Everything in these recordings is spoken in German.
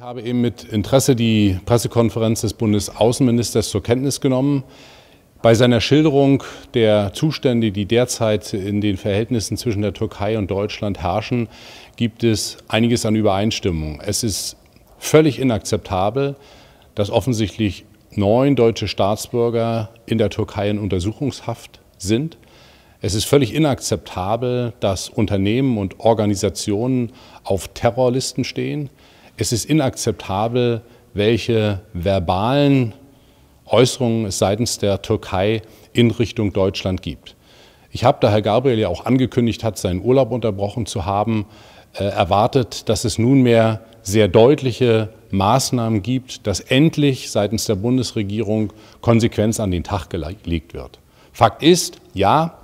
Ich habe eben mit Interesse die Pressekonferenz des Bundesaußenministers zur Kenntnis genommen. Bei seiner Schilderung der Zustände, die derzeit in den Verhältnissen zwischen der Türkei und Deutschland herrschen, gibt es einiges an Übereinstimmung. Es ist völlig inakzeptabel, dass offensichtlich neun deutsche Staatsbürger in der Türkei in Untersuchungshaft sind. Es ist völlig inakzeptabel, dass Unternehmen und Organisationen auf Terrorlisten stehen. Es ist inakzeptabel, welche verbalen Äußerungen es seitens der Türkei in Richtung Deutschland gibt. Ich habe, da Herr Gabriel ja auch angekündigt hat, seinen Urlaub unterbrochen zu haben, äh, erwartet, dass es nunmehr sehr deutliche Maßnahmen gibt, dass endlich seitens der Bundesregierung Konsequenz an den Tag gelegt wird. Fakt ist, ja,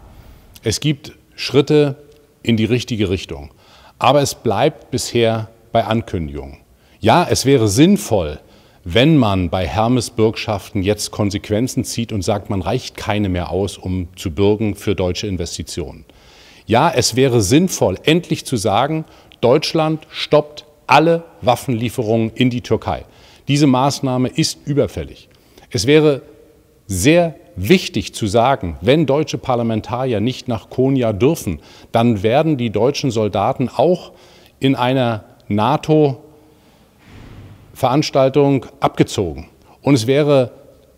es gibt Schritte in die richtige Richtung, aber es bleibt bisher bei Ankündigungen. Ja, es wäre sinnvoll, wenn man bei Hermes Bürgschaften jetzt Konsequenzen zieht und sagt, man reicht keine mehr aus, um zu bürgen für deutsche Investitionen. Ja, es wäre sinnvoll, endlich zu sagen, Deutschland stoppt alle Waffenlieferungen in die Türkei. Diese Maßnahme ist überfällig. Es wäre sehr wichtig zu sagen, wenn deutsche Parlamentarier nicht nach Konya dürfen, dann werden die deutschen Soldaten auch in einer NATO Veranstaltung abgezogen. Und es wäre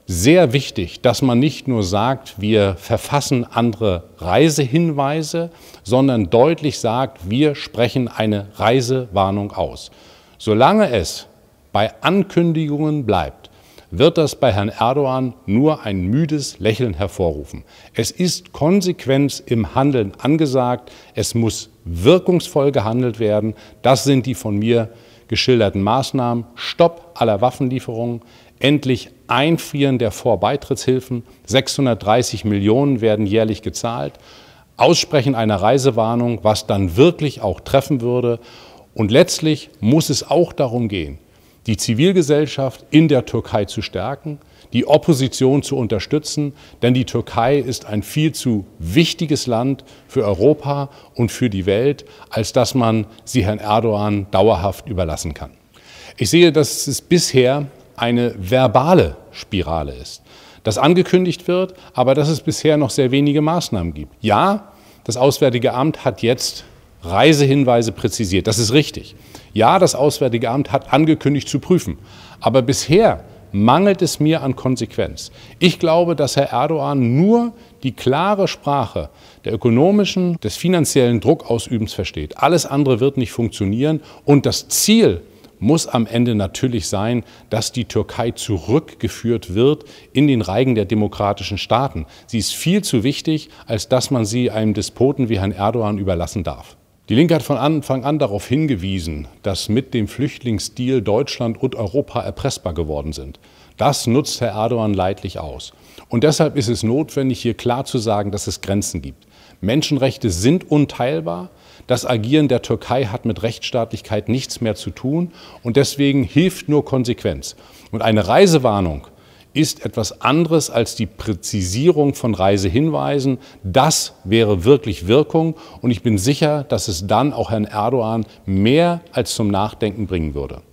sehr wichtig, dass man nicht nur sagt, wir verfassen andere Reisehinweise, sondern deutlich sagt, wir sprechen eine Reisewarnung aus. Solange es bei Ankündigungen bleibt, wird das bei Herrn Erdogan nur ein müdes Lächeln hervorrufen. Es ist Konsequenz im Handeln angesagt, es muss wirkungsvoll gehandelt werden. Das sind die von mir geschilderten Maßnahmen, Stopp aller Waffenlieferungen, endlich Einfrieren der Vorbeitrittshilfen, 630 Millionen werden jährlich gezahlt, Aussprechen einer Reisewarnung, was dann wirklich auch treffen würde. Und letztlich muss es auch darum gehen, die Zivilgesellschaft in der Türkei zu stärken, die Opposition zu unterstützen, denn die Türkei ist ein viel zu wichtiges Land für Europa und für die Welt, als dass man sie Herrn Erdogan dauerhaft überlassen kann. Ich sehe, dass es bisher eine verbale Spirale ist, dass angekündigt wird, aber dass es bisher noch sehr wenige Maßnahmen gibt. Ja, das Auswärtige Amt hat jetzt Reisehinweise präzisiert. Das ist richtig. Ja, das Auswärtige Amt hat angekündigt zu prüfen. Aber bisher mangelt es mir an Konsequenz. Ich glaube, dass Herr Erdogan nur die klare Sprache der ökonomischen, des finanziellen Druckausübens versteht. Alles andere wird nicht funktionieren. Und das Ziel muss am Ende natürlich sein, dass die Türkei zurückgeführt wird in den Reigen der demokratischen Staaten. Sie ist viel zu wichtig, als dass man sie einem Despoten wie Herrn Erdogan überlassen darf. Die Linke hat von Anfang an darauf hingewiesen, dass mit dem Flüchtlingsdeal Deutschland und Europa erpressbar geworden sind. Das nutzt Herr Erdogan leidlich aus. Und deshalb ist es notwendig, hier klar zu sagen, dass es Grenzen gibt. Menschenrechte sind unteilbar. Das Agieren der Türkei hat mit Rechtsstaatlichkeit nichts mehr zu tun. Und deswegen hilft nur Konsequenz. Und eine Reisewarnung ist etwas anderes als die Präzisierung von Reisehinweisen. Das wäre wirklich Wirkung und ich bin sicher, dass es dann auch Herrn Erdogan mehr als zum Nachdenken bringen würde.